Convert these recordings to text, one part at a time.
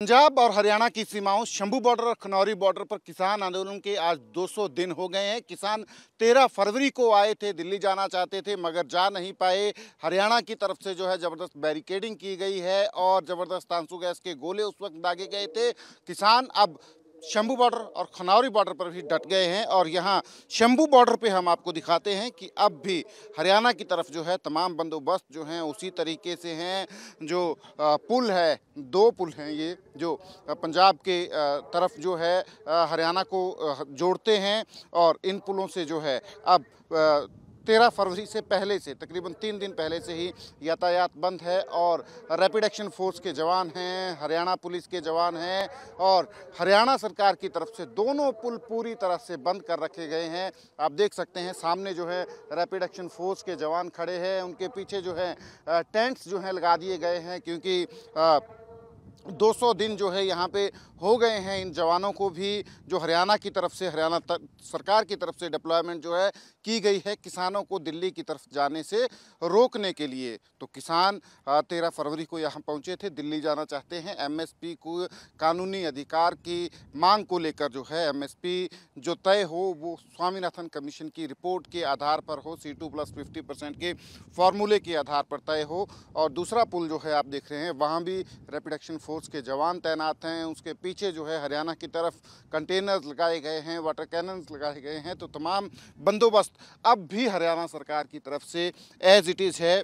पंजाब और हरियाणा की सीमाओं शंभू बॉर्डर और खनौरी बॉर्डर पर किसान आंदोलन के आज 200 दिन हो गए हैं किसान 13 फरवरी को आए थे दिल्ली जाना चाहते थे मगर जा नहीं पाए हरियाणा की तरफ से जो है ज़बरदस्त बैरिकेडिंग की गई है और ज़बरदस्त आंसू गैस के गोले उस वक्त दागे गए थे किसान अब शंभू बॉर्डर और खनौरी बॉर्डर पर भी डट गए हैं और यहाँ शंभू बॉर्डर पे हम आपको दिखाते हैं कि अब भी हरियाणा की तरफ जो है तमाम बंदोबस्त जो हैं उसी तरीके से हैं जो पुल है दो पुल हैं ये जो पंजाब के तरफ जो है हरियाणा को जोड़ते हैं और इन पुलों से जो है अब तेरह फरवरी से पहले से तकरीबन तीन दिन पहले से ही यातायात बंद है और रैपिड एक्शन फोर्स के जवान हैं हरियाणा पुलिस के जवान हैं और हरियाणा सरकार की तरफ से दोनों पुल पूरी तरह से बंद कर रखे गए हैं आप देख सकते हैं सामने जो है रैपिड एक्शन फोर्स के जवान खड़े हैं उनके पीछे जो है टेंट्स जो हैं लगा दिए गए हैं क्योंकि आ, 200 दिन जो है यहाँ पे हो गए हैं इन जवानों को भी जो हरियाणा की तरफ से हरियाणा सरकार की तरफ से डिप्लॉयमेंट जो है की गई है किसानों को दिल्ली की तरफ जाने से रोकने के लिए तो किसान तेरह फरवरी को यहाँ पहुँचे थे दिल्ली जाना चाहते हैं एमएसपी को कानूनी अधिकार की मांग को लेकर जो है एमएसपी जो तय हो वो स्वामीनाथन कमीशन की रिपोर्ट के आधार पर हो C two plus fifty percent के फार्मूले के आधार पर तय हो और दूसरा पुल जो है आप देख रहे हैं वहाँ भी रेपिडक्शन एक्शन फोर्स के जवान तैनात हैं उसके पीछे जो है हरियाणा की तरफ कंटेनर्स लगाए गए हैं वाटर कैनन्स लगाए गए हैं तो तमाम बंदोबस्त अब भी हरियाणा सरकार की तरफ से एज इट इज़ है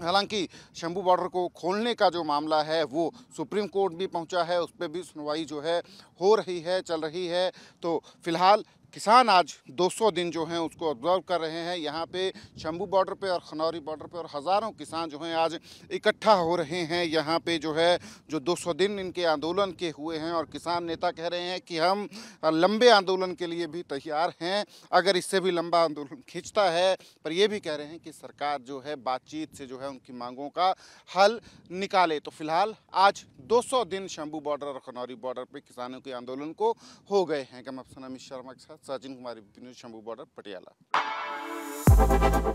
हालांकि शंभू बॉर्डर को खोलने का जो मामला है वो सुप्रीम कोर्ट भी पहुंचा है उस पर भी सुनवाई जो है हो रही है चल रही है तो फिलहाल किसान आज 200 दिन जो हैं उसको ऑब्जर्व कर रहे हैं यहाँ पे शंभू बॉर्डर पे और खनौरी बॉर्डर पे और हज़ारों किसान जो हैं आज इकट्ठा हो रहे हैं यहाँ पे जो है जो 200 दिन इनके आंदोलन के हुए हैं और किसान नेता कह रहे हैं कि हम लंबे आंदोलन के लिए भी तैयार हैं अगर इससे भी लंबा आंदोलन खींचता है पर यह भी कह रहे हैं कि सरकार जो है बातचीत से जो है उनकी मांगों का हल निकाले तो फिलहाल आज दो दिन शंभू बॉर्डर और खनौरी बॉर्डर पर किसानों के आंदोलन को हो गए हैं कम अमित शर्मा के Sachin Kumari, News Shambhu Border, Patiala.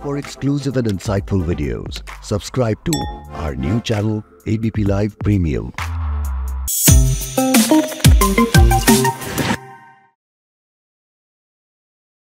For exclusive and insightful videos, subscribe to our new channel ABP Live Premium.